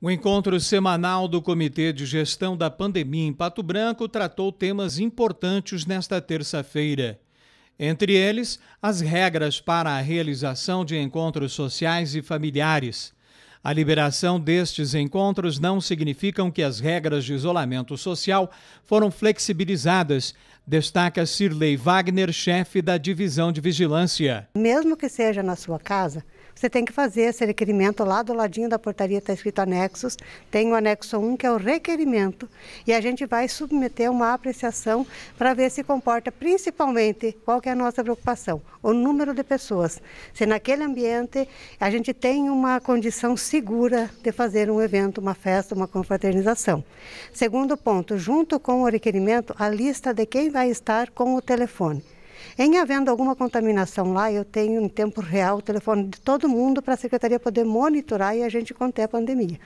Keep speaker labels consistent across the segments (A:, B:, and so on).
A: O encontro semanal do Comitê de Gestão da Pandemia em Pato Branco tratou temas importantes nesta terça-feira. Entre eles, as regras para a realização de encontros sociais e familiares. A liberação destes encontros não significam que as regras de isolamento social foram flexibilizadas, destaca Sirley Wagner, chefe da divisão de vigilância.
B: Mesmo que seja na sua casa, você tem que fazer esse requerimento lá do ladinho da portaria, está escrito anexos. Tem o anexo 1, que é o requerimento, e a gente vai submeter uma apreciação para ver se comporta principalmente qual que é a nossa preocupação, o número de pessoas. Se naquele ambiente a gente tem uma condição segura de fazer um evento, uma festa, uma confraternização. Segundo ponto, junto com o requerimento, a lista de quem vai estar com o telefone. Em havendo alguma contaminação lá, eu tenho em tempo real o telefone de todo mundo para a secretaria poder monitorar e a gente conter a pandemia.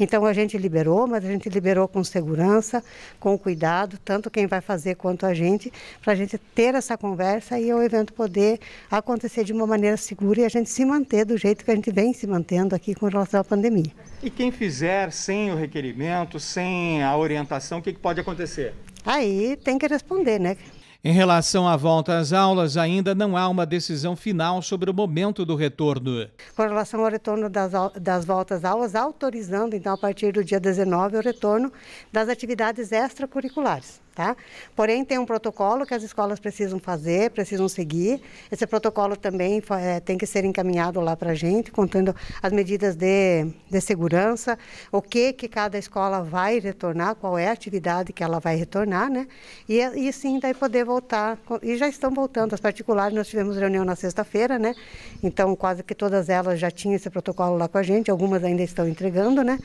B: Então a gente liberou, mas a gente liberou com segurança, com cuidado, tanto quem vai fazer quanto a gente, para a gente ter essa conversa e o evento poder acontecer de uma maneira segura e a gente se manter do jeito que a gente vem se mantendo aqui com relação à pandemia.
A: E quem fizer sem o requerimento, sem a orientação, o que, que pode acontecer? Aí tem que responder, né? Em relação à volta às aulas, ainda não há uma decisão final sobre o momento do retorno.
B: Com relação ao retorno das, das voltas às aulas, autorizando, então, a partir do dia 19, o retorno das atividades extracurriculares. Tá? Porém, tem um protocolo que as escolas precisam fazer, precisam seguir. Esse protocolo também é, tem que ser encaminhado lá para a gente, contando as medidas de, de segurança, o que, que cada escola vai retornar, qual é a atividade que ela vai retornar, né? E, e sim, daí poder voltar. E já estão voltando. As particulares, nós tivemos reunião na sexta-feira, né? Então, quase que todas elas já tinham esse protocolo lá com a gente, algumas ainda estão entregando, né?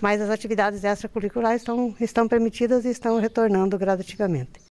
B: Mas as atividades extracurriculares estão, estão permitidas e estão retornando gradualmente praticamente.